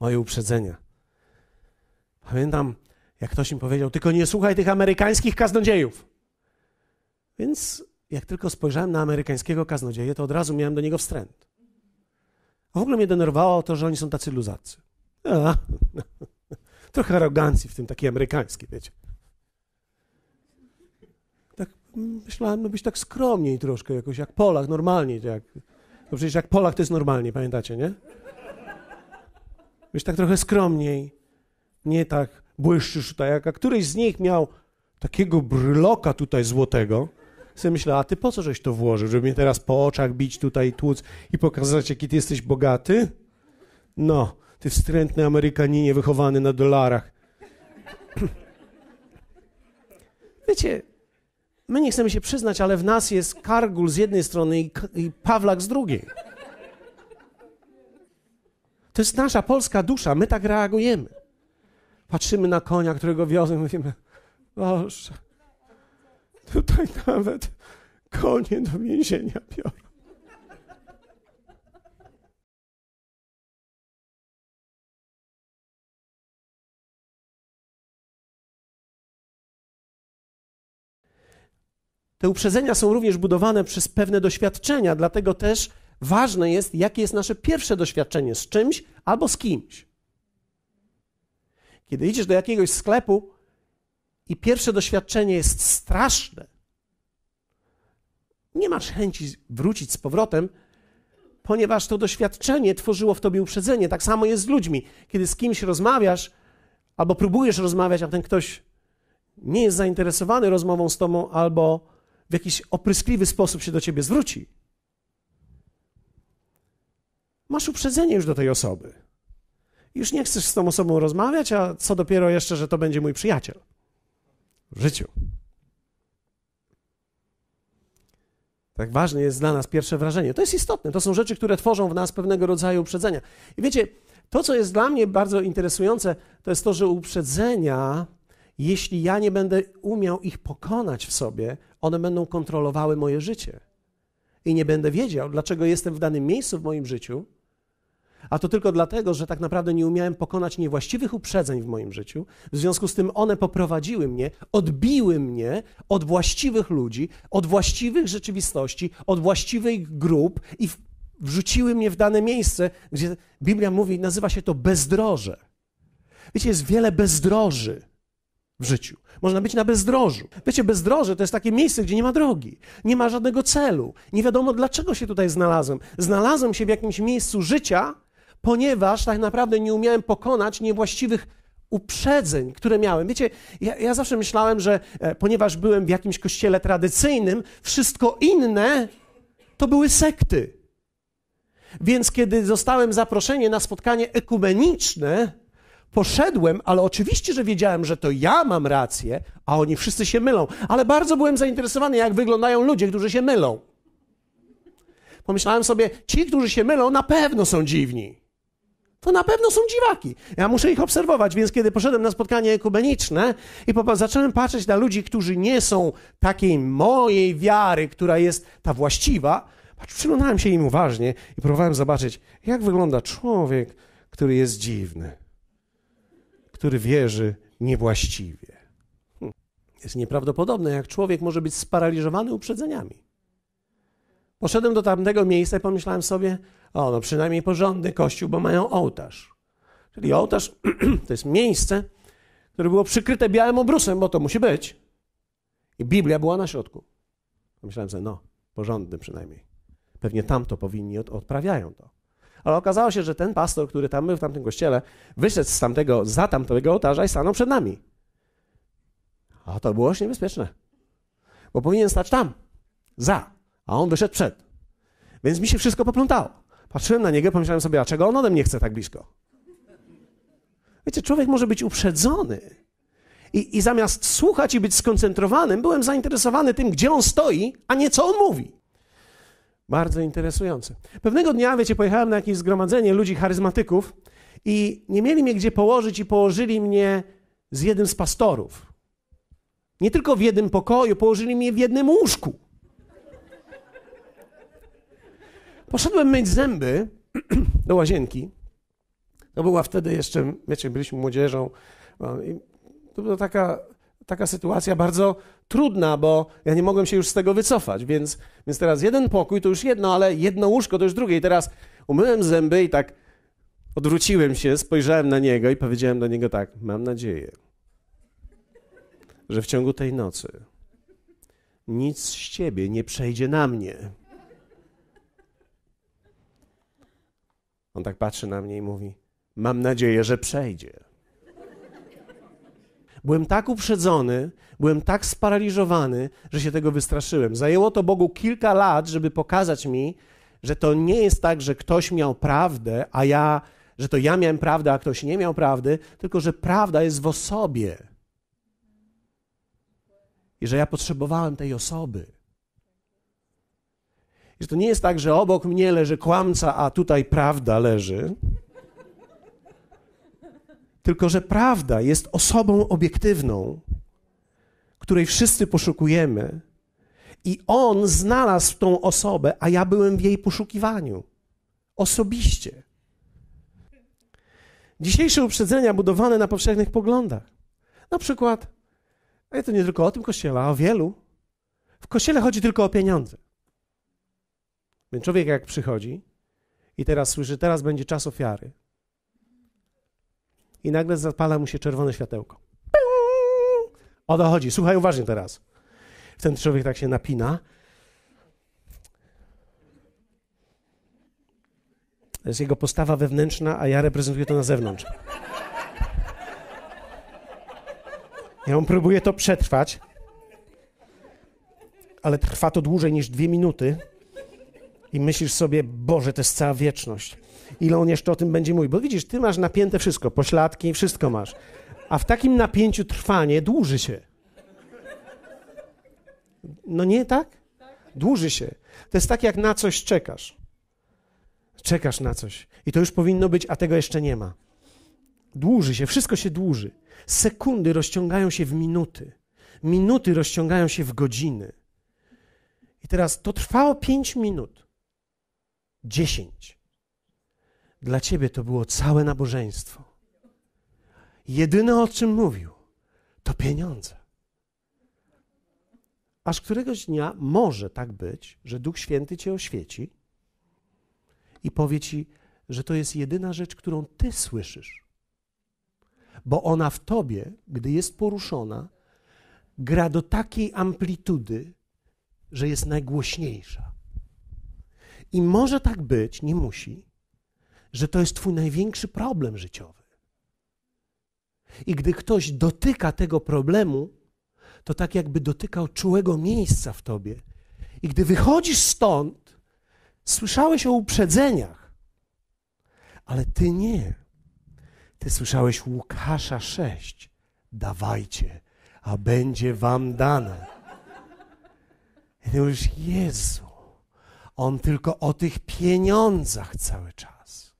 moje uprzedzenia. Pamiętam, jak ktoś mi powiedział, tylko nie słuchaj tych amerykańskich kaznodziejów. Więc jak tylko spojrzałem na amerykańskiego kaznodzieję, to od razu miałem do niego wstręt. A w ogóle mnie denerwowało to, że oni są tacy luzacy. A, trochę arogancji w tym takiej amerykańskiej, wiecie. Tak myślałem, no być tak skromniej troszkę jakoś, jak Polak, normalnie. Jak, no przecież jak Polak to jest normalnie, pamiętacie, nie? Wiesz, tak trochę skromniej. Nie tak błyszczysz tutaj, jak a któryś z nich miał takiego bryloka tutaj złotego, sobie myślę, a ty po co żeś to włożył, żeby mnie teraz po oczach bić tutaj tłuc i pokazać, jaki ty jesteś bogaty? No, ty wstrętny Amerykaninie wychowany na dolarach. Wiecie, my nie chcemy się przyznać, ale w nas jest Kargul z jednej strony i, i Pawlak z drugiej. To jest nasza polska dusza, my tak reagujemy. Patrzymy na konia, którego wiozą i mówimy, Boże, tutaj nawet konie do więzienia biorą. Te uprzedzenia są również budowane przez pewne doświadczenia, dlatego też Ważne jest, jakie jest nasze pierwsze doświadczenie z czymś albo z kimś. Kiedy idziesz do jakiegoś sklepu i pierwsze doświadczenie jest straszne, nie masz chęci wrócić z powrotem, ponieważ to doświadczenie tworzyło w tobie uprzedzenie. Tak samo jest z ludźmi. Kiedy z kimś rozmawiasz albo próbujesz rozmawiać, a ten ktoś nie jest zainteresowany rozmową z tobą albo w jakiś opryskliwy sposób się do ciebie zwróci, masz uprzedzenie już do tej osoby. Już nie chcesz z tą osobą rozmawiać, a co dopiero jeszcze, że to będzie mój przyjaciel w życiu. Tak ważne jest dla nas pierwsze wrażenie. To jest istotne. To są rzeczy, które tworzą w nas pewnego rodzaju uprzedzenia. I wiecie, to, co jest dla mnie bardzo interesujące, to jest to, że uprzedzenia, jeśli ja nie będę umiał ich pokonać w sobie, one będą kontrolowały moje życie. I nie będę wiedział, dlaczego jestem w danym miejscu w moim życiu, a to tylko dlatego, że tak naprawdę nie umiałem pokonać niewłaściwych uprzedzeń w moim życiu. W związku z tym one poprowadziły mnie, odbiły mnie od właściwych ludzi, od właściwych rzeczywistości, od właściwych grup i wrzuciły mnie w dane miejsce, gdzie Biblia mówi, nazywa się to bezdroże. Wiecie, jest wiele bezdroży w życiu. Można być na bezdrożu. Wiecie, bezdroże to jest takie miejsce, gdzie nie ma drogi, nie ma żadnego celu. Nie wiadomo, dlaczego się tutaj znalazłem. Znalazłem się w jakimś miejscu życia, ponieważ tak naprawdę nie umiałem pokonać niewłaściwych uprzedzeń, które miałem. Wiecie, ja, ja zawsze myślałem, że e, ponieważ byłem w jakimś kościele tradycyjnym, wszystko inne to były sekty. Więc kiedy zostałem zaproszenie na spotkanie ekumeniczne, poszedłem, ale oczywiście, że wiedziałem, że to ja mam rację, a oni wszyscy się mylą. Ale bardzo byłem zainteresowany, jak wyglądają ludzie, którzy się mylą. Pomyślałem sobie, ci, którzy się mylą, na pewno są dziwni to na pewno są dziwaki. Ja muszę ich obserwować, więc kiedy poszedłem na spotkanie ekumeniczne i zacząłem patrzeć na ludzi, którzy nie są takiej mojej wiary, która jest ta właściwa, przyglądałem się im uważnie i próbowałem zobaczyć, jak wygląda człowiek, który jest dziwny, który wierzy niewłaściwie. Hm. Jest nieprawdopodobne, jak człowiek może być sparaliżowany uprzedzeniami. Poszedłem do tamtego miejsca i pomyślałem sobie, o, no przynajmniej porządny kościół, bo mają ołtarz. Czyli ołtarz to jest miejsce, które było przykryte białym obrusem, bo to musi być. I Biblia była na środku. Myślałem sobie, no, porządny przynajmniej. Pewnie tam to powinni, od, odprawiają to. Ale okazało się, że ten pastor, który tam był w tamtym kościele, wyszedł z tamtego, za tamtego ołtarza i stanął przed nami. A to było już niebezpieczne. Bo powinien stać tam, za, a on wyszedł przed. Więc mi się wszystko poplątało. Patrzyłem na niego, pomyślałem sobie, a czego on ode mnie chce tak blisko? Wiecie, człowiek może być uprzedzony. I, I zamiast słuchać i być skoncentrowanym, byłem zainteresowany tym, gdzie on stoi, a nie co on mówi. Bardzo interesujące. Pewnego dnia, wiecie, pojechałem na jakieś zgromadzenie ludzi charyzmatyków i nie mieli mnie gdzie położyć i położyli mnie z jednym z pastorów. Nie tylko w jednym pokoju, położyli mnie w jednym łóżku. Poszedłem myć zęby do łazienki. To była wtedy jeszcze, wiecie, byliśmy młodzieżą. No to była taka, taka sytuacja bardzo trudna, bo ja nie mogłem się już z tego wycofać, więc, więc teraz jeden pokój to już jedno, ale jedno łóżko to już drugie. I teraz umyłem zęby i tak odwróciłem się, spojrzałem na niego i powiedziałem do niego tak, mam nadzieję, że w ciągu tej nocy nic z ciebie nie przejdzie na mnie. On tak patrzy na mnie i mówi: Mam nadzieję, że przejdzie. Byłem tak uprzedzony, byłem tak sparaliżowany, że się tego wystraszyłem. Zajęło to Bogu kilka lat, żeby pokazać mi, że to nie jest tak, że ktoś miał prawdę, a ja, że to ja miałem prawdę, a ktoś nie miał prawdy, tylko że prawda jest w osobie. I że ja potrzebowałem tej osoby że to nie jest tak, że obok mnie leży kłamca, a tutaj prawda leży. Tylko, że prawda jest osobą obiektywną, której wszyscy poszukujemy. I on znalazł tą osobę, a ja byłem w jej poszukiwaniu. Osobiście. Dzisiejsze uprzedzenia budowane na powszechnych poglądach. Na przykład, a ja to nie tylko o tym kościele, a o wielu. W kościele chodzi tylko o pieniądze. Więc człowiek jak przychodzi i teraz słyszy, teraz będzie czas ofiary. I nagle zapala mu się czerwone światełko. O to chodzi. Słuchaj uważnie teraz. Ten człowiek tak się napina. To jest jego postawa wewnętrzna, a ja reprezentuję to na zewnątrz. Ja on próbuje to przetrwać, ale trwa to dłużej niż dwie minuty. I myślisz sobie, Boże, to jest cała wieczność. Ile on jeszcze o tym będzie mówił? Bo widzisz, ty masz napięte wszystko, pośladki, wszystko masz. A w takim napięciu trwanie dłuży się. No nie tak? Dłuży się. To jest tak, jak na coś czekasz. Czekasz na coś. I to już powinno być, a tego jeszcze nie ma. Dłuży się, wszystko się dłuży. Sekundy rozciągają się w minuty. Minuty rozciągają się w godziny. I teraz to trwało pięć minut dziesięć. Dla ciebie to było całe nabożeństwo. Jedyne o czym mówił, to pieniądze. Aż któregoś dnia może tak być, że Duch Święty cię oświeci i powie ci, że to jest jedyna rzecz, którą ty słyszysz. Bo ona w tobie, gdy jest poruszona, gra do takiej amplitudy, że jest najgłośniejsza. I może tak być, nie musi, że to jest Twój największy problem życiowy. I gdy ktoś dotyka tego problemu, to tak jakby dotykał czułego miejsca w tobie. I gdy wychodzisz stąd, słyszałeś o uprzedzeniach, ale ty nie. Ty słyszałeś Łukasza 6. Dawajcie, a będzie wam dane. I ty mówisz, Jezu, on tylko o tych pieniądzach cały czas.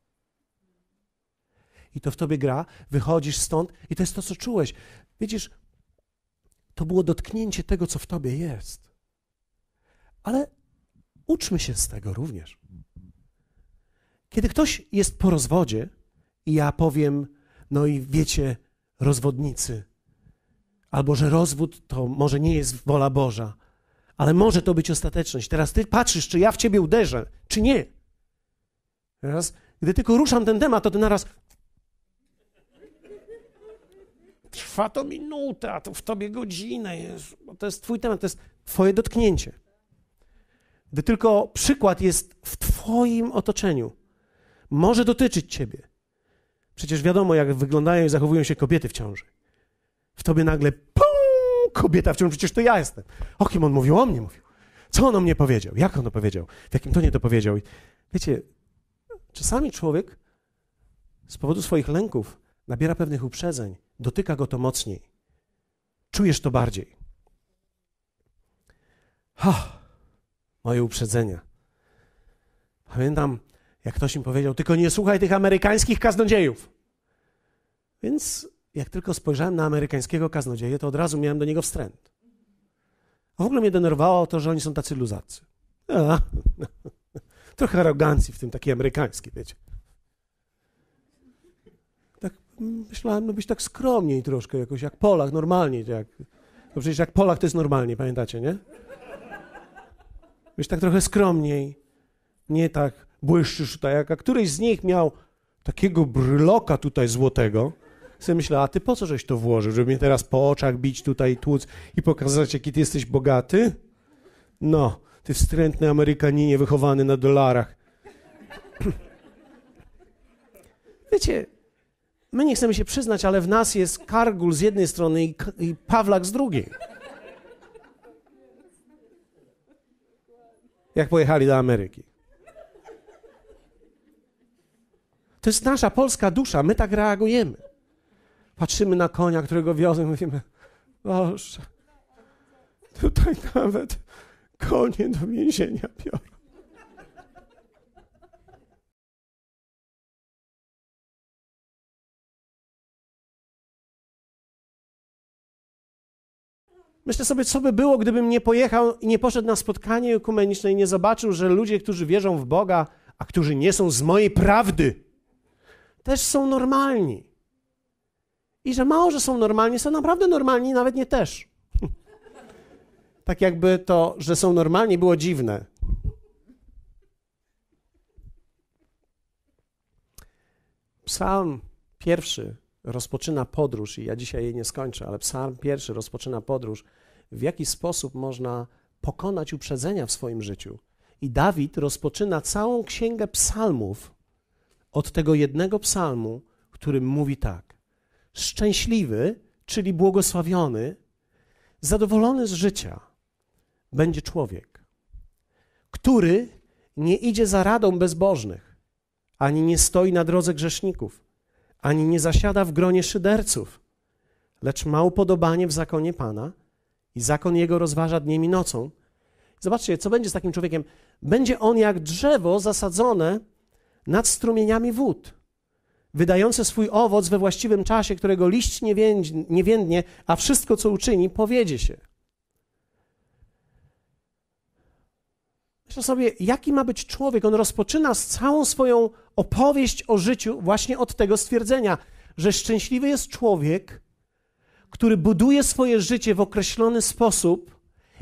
I to w tobie gra, wychodzisz stąd i to jest to, co czułeś. Widzisz, to było dotknięcie tego, co w tobie jest. Ale uczmy się z tego również. Kiedy ktoś jest po rozwodzie i ja powiem, no i wiecie, rozwodnicy, albo że rozwód to może nie jest wola Boża, ale może to być ostateczność. Teraz ty patrzysz, czy ja w ciebie uderzę, czy nie. Teraz, gdy tylko ruszam ten temat, to ty naraz. Trwa to minuta, a to w tobie godzinę jest, bo to jest twój temat, to jest twoje dotknięcie. Gdy tylko przykład jest w twoim otoczeniu, może dotyczyć ciebie. Przecież wiadomo, jak wyglądają i zachowują się kobiety w ciąży. W tobie nagle pum, kobieta w czym przecież to ja jestem. O kim on mówił? O mnie mówił. Co on o mnie powiedział? Jak on to powiedział? W jakim tonie to powiedział? wiecie, czasami człowiek z powodu swoich lęków nabiera pewnych uprzedzeń, dotyka go to mocniej. Czujesz to bardziej. Ha! Moje uprzedzenia. Pamiętam, jak ktoś mi powiedział, tylko nie słuchaj tych amerykańskich kaznodziejów. Więc jak tylko spojrzałem na amerykańskiego kaznodzieję, to od razu miałem do niego wstręt. A w ogóle mnie denerwowało to, że oni są tacy luzacy. A, trochę arogancji w tym takiej amerykańskiej, wiecie. Tak mm, myślałem, no być tak skromniej troszkę jakoś, jak Polak, normalniej. Jak, no przecież jak Polak to jest normalnie, pamiętacie, nie? Być tak trochę skromniej, nie tak błyszczysz tutaj, jak, a któryś z nich miał takiego bryloka tutaj złotego, sobie myślę, a ty po co żeś to włożył, żeby mnie teraz po oczach bić tutaj, tłuc i pokazać, jaki ty jesteś bogaty? No, ty wstrętny Amerykaninie wychowany na dolarach. Wiecie, my nie chcemy się przyznać, ale w nas jest Kargul z jednej strony i, i Pawlak z drugiej. Jak pojechali do Ameryki. To jest nasza polska dusza, my tak reagujemy. Patrzymy na konia, którego wiozę, mówimy, Boże, tutaj nawet konie do więzienia biorą. Myślę sobie, co by było, gdybym nie pojechał i nie poszedł na spotkanie ekumeniczne i nie zobaczył, że ludzie, którzy wierzą w Boga, a którzy nie są z mojej prawdy, też są normalni. I że mało, że są normalni, są naprawdę normalni, nawet nie też. tak jakby to, że są normalni, było dziwne. Psalm pierwszy rozpoczyna podróż, i ja dzisiaj jej nie skończę, ale psalm pierwszy rozpoczyna podróż, w jaki sposób można pokonać uprzedzenia w swoim życiu. I Dawid rozpoczyna całą księgę psalmów od tego jednego psalmu, który mówi tak: Szczęśliwy, czyli błogosławiony, zadowolony z życia będzie człowiek, który nie idzie za radą bezbożnych, ani nie stoi na drodze grzeszników, ani nie zasiada w gronie szyderców, lecz ma upodobanie w zakonie Pana i zakon jego rozważa dniem i nocą. Zobaczcie, co będzie z takim człowiekiem. Będzie on jak drzewo zasadzone nad strumieniami wód wydające swój owoc we właściwym czasie, którego liść nie, więdź, nie więdnie, a wszystko, co uczyni, powiedzie się. Myślę sobie, jaki ma być człowiek? On rozpoczyna całą swoją opowieść o życiu właśnie od tego stwierdzenia, że szczęśliwy jest człowiek, który buduje swoje życie w określony sposób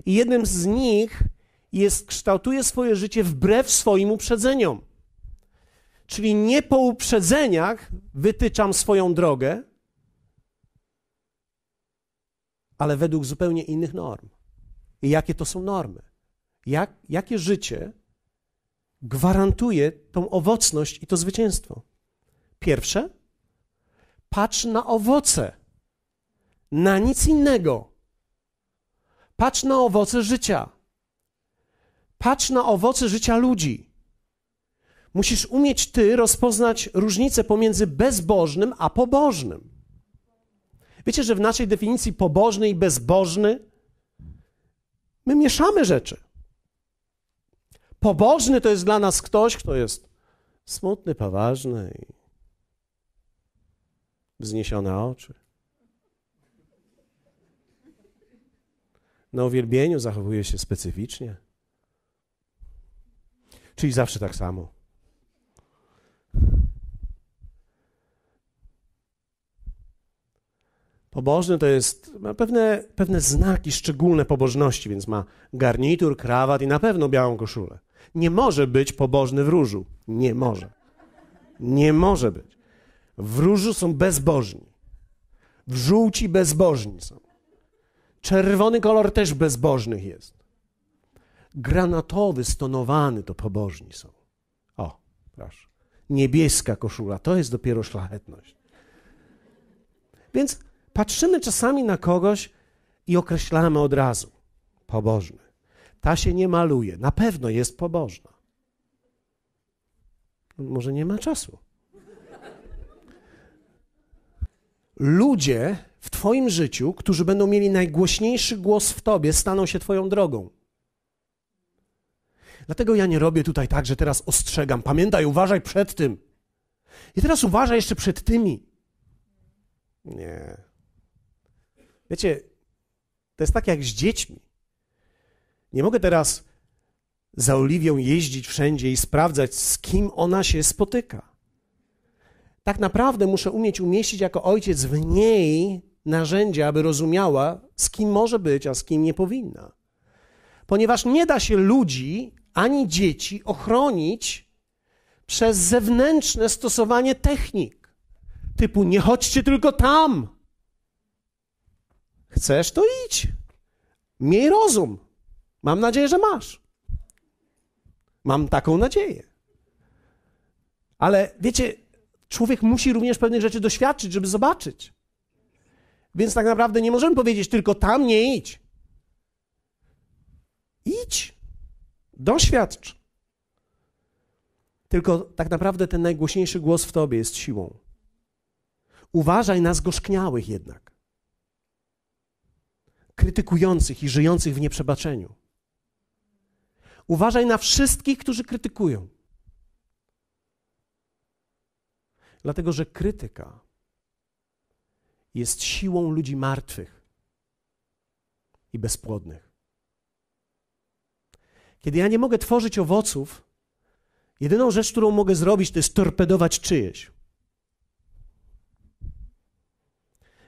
i jednym z nich jest, kształtuje swoje życie wbrew swoim uprzedzeniom. Czyli nie po uprzedzeniach wytyczam swoją drogę, ale według zupełnie innych norm. I jakie to są normy? Jak, jakie życie gwarantuje tą owocność i to zwycięstwo? Pierwsze, patrz na owoce, na nic innego. Patrz na owoce życia. Patrz na owoce życia ludzi. Musisz umieć ty rozpoznać różnicę pomiędzy bezbożnym a pobożnym. Wiecie, że w naszej definicji pobożny i bezbożny my mieszamy rzeczy. Pobożny to jest dla nas ktoś, kto jest smutny, poważny i wzniesione oczy. Na uwielbieniu zachowuje się specyficznie. Czyli zawsze tak samo. Pobożny to jest, ma pewne, pewne znaki szczególne pobożności, więc ma garnitur, krawat i na pewno białą koszulę. Nie może być pobożny w różu. Nie może. Nie może być. W różu są bezbożni. W żółci bezbożni są. Czerwony kolor też bezbożnych jest. Granatowy, stonowany to pobożni są. O, proszę. Niebieska koszula to jest dopiero szlachetność. Więc Patrzymy czasami na kogoś i określamy od razu: pobożny. Ta się nie maluje, na pewno jest pobożna. Może nie ma czasu. Ludzie w Twoim życiu, którzy będą mieli najgłośniejszy głos w Tobie, staną się Twoją drogą. Dlatego ja nie robię tutaj tak, że teraz ostrzegam. Pamiętaj, uważaj przed tym. I teraz uważaj jeszcze przed tymi. Nie. Wiecie, to jest tak jak z dziećmi. Nie mogę teraz za Oliwią jeździć wszędzie i sprawdzać, z kim ona się spotyka. Tak naprawdę muszę umieć umieścić jako ojciec w niej narzędzia, aby rozumiała, z kim może być, a z kim nie powinna. Ponieważ nie da się ludzi ani dzieci ochronić przez zewnętrzne stosowanie technik typu nie chodźcie tylko tam, Chcesz, to idź. Miej rozum. Mam nadzieję, że masz. Mam taką nadzieję. Ale wiecie, człowiek musi również pewnych rzeczy doświadczyć, żeby zobaczyć. Więc tak naprawdę nie możemy powiedzieć tylko tam nie idź. Idź, doświadcz. Tylko tak naprawdę ten najgłośniejszy głos w tobie jest siłą. Uważaj na zgorzkniałych jednak krytykujących i żyjących w nieprzebaczeniu. Uważaj na wszystkich, którzy krytykują. Dlatego, że krytyka jest siłą ludzi martwych i bezpłodnych. Kiedy ja nie mogę tworzyć owoców, jedyną rzecz, którą mogę zrobić, to jest torpedować czyjeś.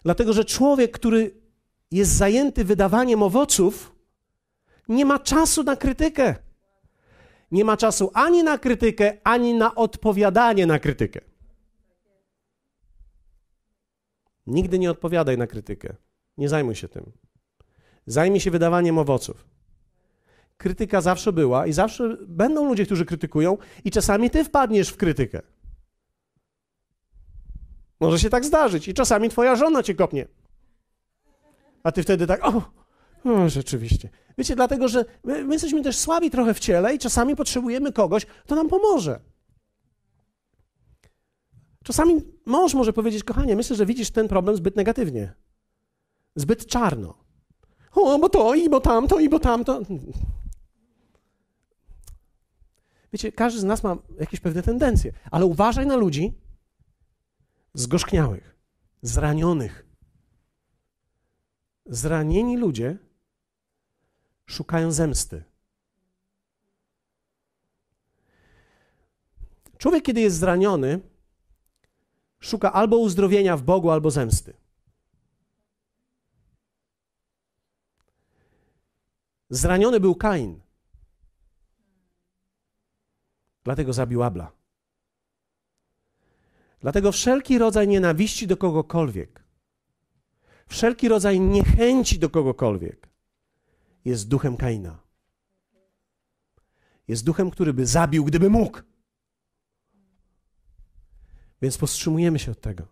Dlatego, że człowiek, który jest zajęty wydawaniem owoców, nie ma czasu na krytykę. Nie ma czasu ani na krytykę, ani na odpowiadanie na krytykę. Nigdy nie odpowiadaj na krytykę. Nie zajmuj się tym. Zajmij się wydawaniem owoców. Krytyka zawsze była i zawsze będą ludzie, którzy krytykują, i czasami ty wpadniesz w krytykę. Może się tak zdarzyć, i czasami twoja żona cię kopnie. A ty wtedy tak, o, o rzeczywiście. Wiecie, dlatego, że my, my jesteśmy też słabi trochę w ciele i czasami potrzebujemy kogoś, kto nam pomoże. Czasami mąż może powiedzieć, kochanie, myślę, że widzisz ten problem zbyt negatywnie, zbyt czarno. O, bo to, i bo tamto, i bo tamto. Wiecie, każdy z nas ma jakieś pewne tendencje, ale uważaj na ludzi zgorzkniałych, zranionych, Zranieni ludzie szukają zemsty. Człowiek, kiedy jest zraniony, szuka albo uzdrowienia w Bogu, albo zemsty. Zraniony był Kain. Dlatego zabił Abla. Dlatego wszelki rodzaj nienawiści do kogokolwiek wszelki rodzaj niechęci do kogokolwiek jest duchem Kaina. Jest duchem, który by zabił, gdyby mógł. Więc powstrzymujemy się od tego.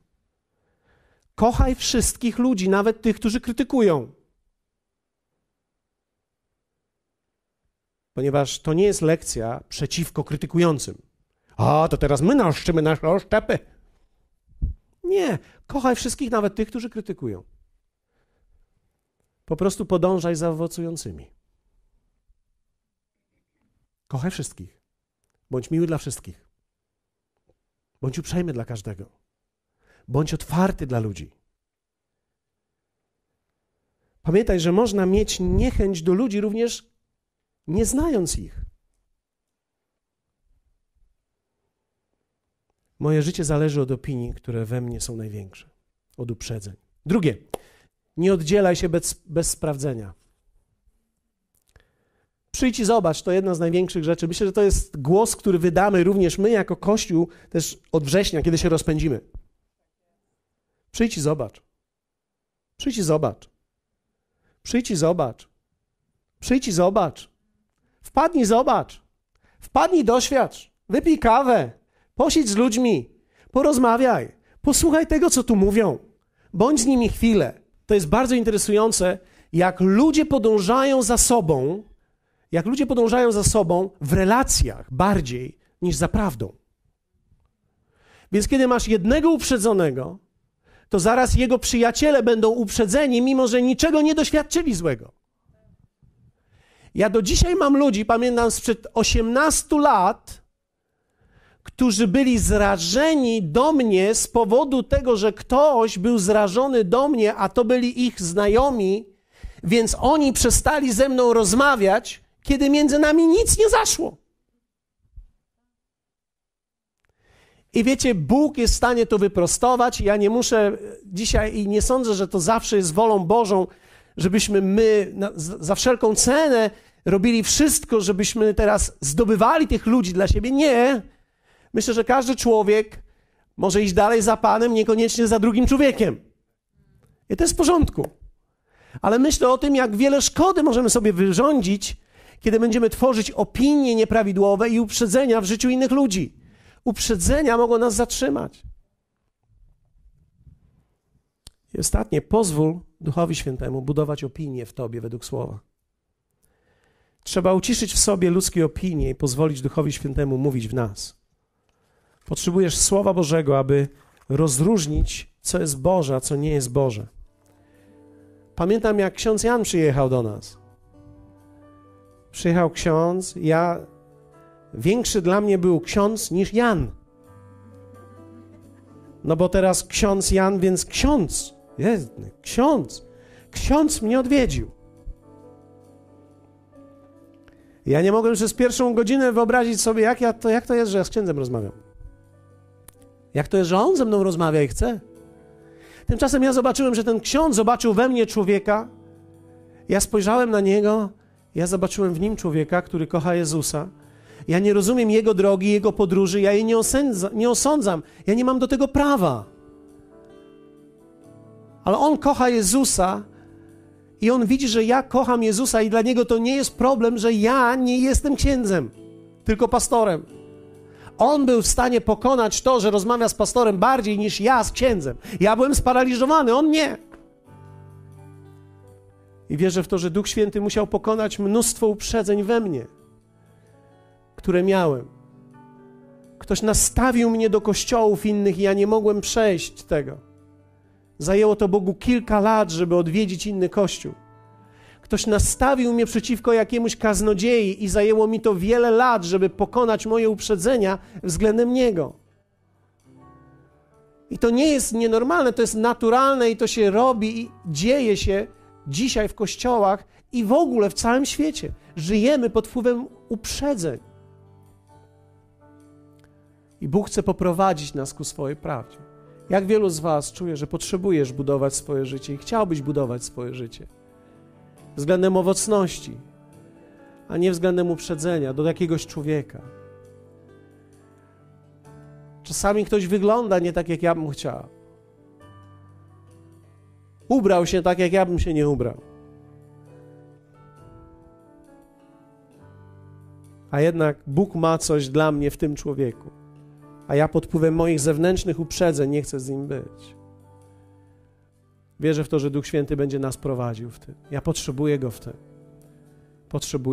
Kochaj wszystkich ludzi, nawet tych, którzy krytykują. Ponieważ to nie jest lekcja przeciwko krytykującym. A, to teraz my naszczymy nasze oszczepy. Nie, kochaj wszystkich, nawet tych, którzy krytykują. Po prostu podążaj za owocującymi. Kochaj wszystkich. Bądź miły dla wszystkich. Bądź uprzejmy dla każdego. Bądź otwarty dla ludzi. Pamiętaj, że można mieć niechęć do ludzi również nie znając ich. Moje życie zależy od opinii, które we mnie są największe, od uprzedzeń. Drugie, nie oddzielaj się bez, bez sprawdzenia. Przyjdź i zobacz, to jedna z największych rzeczy. Myślę, że to jest głos, który wydamy również my jako Kościół też od września, kiedy się rozpędzimy. Przyjdź i zobacz. Przyjdź i zobacz. Przyjdź i zobacz. Przyjdź i zobacz. Wpadnij, zobacz. Wpadnij, doświadcz. Wypij kawę. Posiedź z ludźmi. Porozmawiaj. Posłuchaj tego, co tu mówią. Bądź z nimi chwilę. To jest bardzo interesujące, jak ludzie podążają za sobą, jak ludzie podążają za sobą w relacjach bardziej niż za prawdą. Więc kiedy masz jednego uprzedzonego, to zaraz jego przyjaciele będą uprzedzeni, mimo że niczego nie doświadczyli złego. Ja do dzisiaj mam ludzi, pamiętam sprzed 18 lat, którzy byli zrażeni do mnie z powodu tego, że ktoś był zrażony do mnie, a to byli ich znajomi, więc oni przestali ze mną rozmawiać, kiedy między nami nic nie zaszło. I wiecie, Bóg jest w stanie to wyprostować. Ja nie muszę dzisiaj i nie sądzę, że to zawsze jest wolą Bożą, żebyśmy my za wszelką cenę robili wszystko, żebyśmy teraz zdobywali tych ludzi dla siebie. Nie. Myślę, że każdy człowiek może iść dalej za Panem, niekoniecznie za drugim człowiekiem. I to jest w porządku. Ale myślę o tym, jak wiele szkody możemy sobie wyrządzić, kiedy będziemy tworzyć opinie nieprawidłowe i uprzedzenia w życiu innych ludzi. Uprzedzenia mogą nas zatrzymać. I ostatnie, pozwól Duchowi Świętemu budować opinię w Tobie według Słowa. Trzeba uciszyć w sobie ludzkie opinie i pozwolić Duchowi Świętemu mówić w nas. Potrzebujesz Słowa Bożego, aby rozróżnić, co jest Boże, a co nie jest Boże. Pamiętam, jak ksiądz Jan przyjechał do nas. Przyjechał ksiądz, ja. Większy dla mnie był ksiądz niż Jan. No bo teraz ksiądz Jan, więc ksiądz. Jest, ksiądz. Ksiądz mnie odwiedził. Ja nie mogłem przez pierwszą godzinę wyobrazić sobie, jak, ja to, jak to jest, że ja z księdzem rozmawiam. Jak to jest, że on ze mną rozmawia i chce? Tymczasem ja zobaczyłem, że ten ksiądz zobaczył we mnie człowieka. Ja spojrzałem na niego, ja zobaczyłem w nim człowieka, który kocha Jezusa. Ja nie rozumiem jego drogi, jego podróży, ja jej nie, osędza, nie osądzam, ja nie mam do tego prawa. Ale on kocha Jezusa i on widzi, że ja kocham Jezusa i dla niego to nie jest problem, że ja nie jestem księdzem, tylko pastorem on był w stanie pokonać to, że rozmawia z pastorem bardziej niż ja z księdzem. Ja byłem sparaliżowany, on nie. I wierzę w to, że Duch Święty musiał pokonać mnóstwo uprzedzeń we mnie, które miałem. Ktoś nastawił mnie do kościołów innych i ja nie mogłem przejść tego. Zajęło to Bogu kilka lat, żeby odwiedzić inny kościół. Ktoś nastawił mnie przeciwko jakiemuś kaznodziei i zajęło mi to wiele lat, żeby pokonać moje uprzedzenia względem niego. I to nie jest nienormalne, to jest naturalne i to się robi i dzieje się dzisiaj w kościołach i w ogóle w całym świecie. Żyjemy pod wpływem uprzedzeń. I Bóg chce poprowadzić nas ku swojej prawdzie. Jak wielu z Was czuje, że potrzebujesz budować swoje życie i chciałbyś budować swoje życie? względem owocności, a nie względem uprzedzenia do jakiegoś człowieka. Czasami ktoś wygląda nie tak, jak ja bym chciał. Ubrał się tak, jak ja bym się nie ubrał. A jednak Bóg ma coś dla mnie w tym człowieku, a ja pod wpływem moich zewnętrznych uprzedzeń nie chcę z nim być. Wierzę w to, że Duch Święty będzie nas prowadził w tym. Ja potrzebuję Go w tym. Potrzebuję.